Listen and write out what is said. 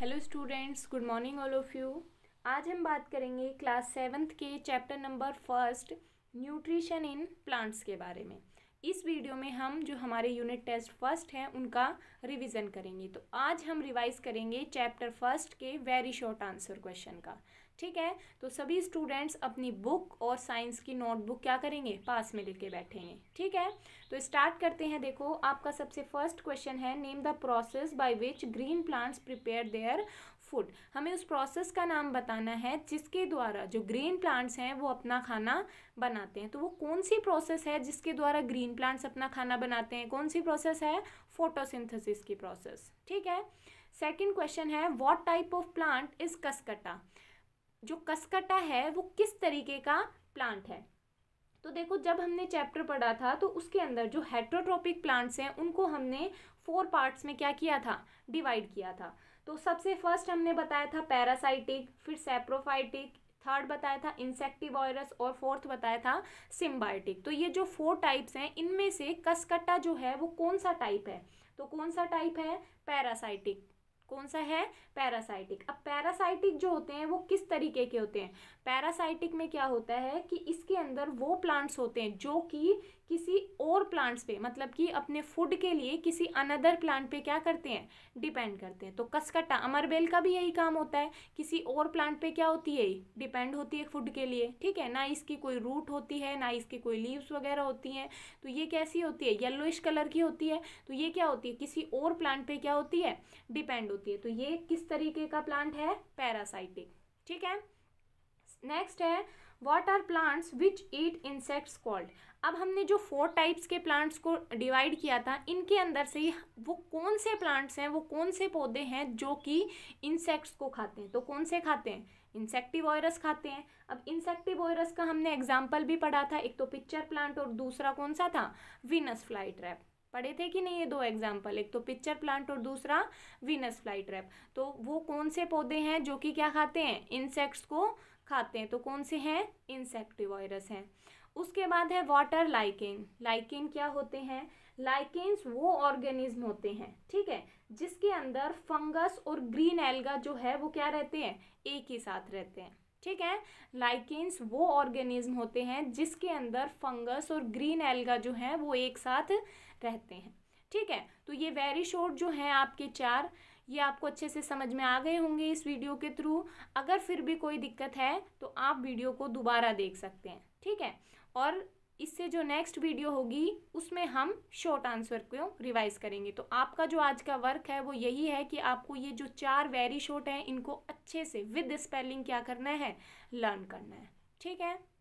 hello students good morning all of you आज हम बात करेंगे क्लास सेवन्थ के chapter number first nutrition in plants के बारे में इस वीडियो में हम जो हमारे यूनिट टेस्ट फर्स्ट हैं उनका रिवीजन करेंगे तो आज हम रिवाइज करेंगे चैप्टर फर्स्ट के वेरी शॉर्ट आंसर क्वेश्चन का ठीक है तो सभी स्टूडेंट्स अपनी बुक और साइंस की नोटबुक क्या करेंगे पास में लेके बैठेंगे ठीक है तो स्टार्ट करते हैं देखो आपका सबसे फर्स्ट क्वेश्चन है name the process by which green plants prepare their food हमें उस प्रोसेस का नाम बताना है जिसके द्वारा जो ग्रीन प्लांट्स हैं वो अपना खाना बनाते हैं तो वो कौन सी प्रोसेस है जिसके द्वारा ग्रीन ग्रीन प्लांट्स अपना खाना बनाते हैं कौन सी प्रोसेस है फोटोसिंथेसिस की प्रोसेस ठीक है सेकंड क्वेश्चन है what type of plant is cuscuta जो कसकटा है वो किस तरीके का प्लांट है तो देखो जब हमने चैप्टर पढ़ा था तो उसके अंदर जो हेट्रोट्रॉपिक प्लांट्स हैं उनको हमने फोर पार्ट्स में क्या किया था डिवाइड किया था तो सबसे फर्स्ट हमने बताया था पैरासाइटिक फिर सेप्रोफाइटिक थर्ड बताया था इंसेक्टिवायरस और फोर्थ बताया था सिम्बायोटिक तो ये जो फोर टाइप्स हैं इनमें से कसकट्टा जो है वो कौन सा टाइप है तो कौन सा टाइप है पैरासाइटिक कौन सा है पैरासाइटिक अब पैरासाइटिक जो होते हैं वो किस तरीके के होते हैं पैरासाइटिक में क्या होता है कि इसके अंदर वो प्लांट्स होते हैं जो कि किसी और प्लांट्स पे मतलब कि अपने फूड के लिए किसी अनदर प्लांट पे क्या करते हैं डिपेंड करते हैं तो कसकटा अमरबेल का भी यही काम होता है किसी और प्लांट पे क्या होती है डिपेंड होती है फूड के लिए ठीक है ना इसकी कोई रूट होती है ना इसकी कोई लीव्स वगैरह होती हैं तो ये कैसी होती है येलोइश कलर की होती है तो ये क्या होती है किसी और प्लांट पर क्या होती है डिपेंड होती है तो ये किस तरीके का प्लांट है पैरासाइटिक ठीक है नेक्स्ट है what are plants which eat insects called अब हमने जो फोर टाइप्स के प्लांट्स को डिवाइड किया था इनके अंदर से वो कौन से प्लांट्स हैं वो कौन से पौधे हैं जो कि इंसेक्ट्स को खाते हैं तो कौन से खाते हैं इंसेक्टिवॉयरस खाते हैं अब इंसेक्टिवॉयरस का हमने एग्जाम्पल भी पढ़ा था एक तो पिक्चर प्लांट और दूसरा कौन सा था विनस फ्लाई ट्रैप पढ़े थे कि नहीं ये दो एग्जाम्पल एक तो पिक्चर प्लांट और दूसरा वीनस फ्लाई ट्रैप तो वो कौन से पौधे हैं जो कि क्या खाते हैं इंसेक्ट्स को खाते हैं तो कौन से हैं इंसेक्टिवायरस हैं उसके बाद है वाटर लाइकेन लाइकेन क्या होते हैं लाइकेन्स वो ऑर्गेनिज्म होते हैं ठीक है जिसके अंदर फंगस और ग्रीन एल्गा जो है वो क्या रहते हैं एक ही साथ रहते हैं ठीक है लाइकेंस वो ऑर्गेनिज्म होते हैं जिसके अंदर फंगस और ग्रीन एल्गा जो है वो एक साथ रहते हैं ठीक है तो ये वेरी शॉर्ट जो हैं आपके चार ये आपको अच्छे से समझ में आ गए होंगे इस वीडियो के थ्रू अगर फिर भी कोई दिक्कत है तो आप वीडियो को दोबारा देख सकते हैं ठीक है और इससे जो नेक्स्ट वीडियो होगी उसमें हम शॉर्ट आंसर को रिवाइज करेंगे तो आपका जो आज का वर्क है वो यही है कि आपको ये जो चार वेरी शॉर्ट हैं इनको अच्छे से विद स्पेलिंग क्या करना है लर्न करना है ठीक है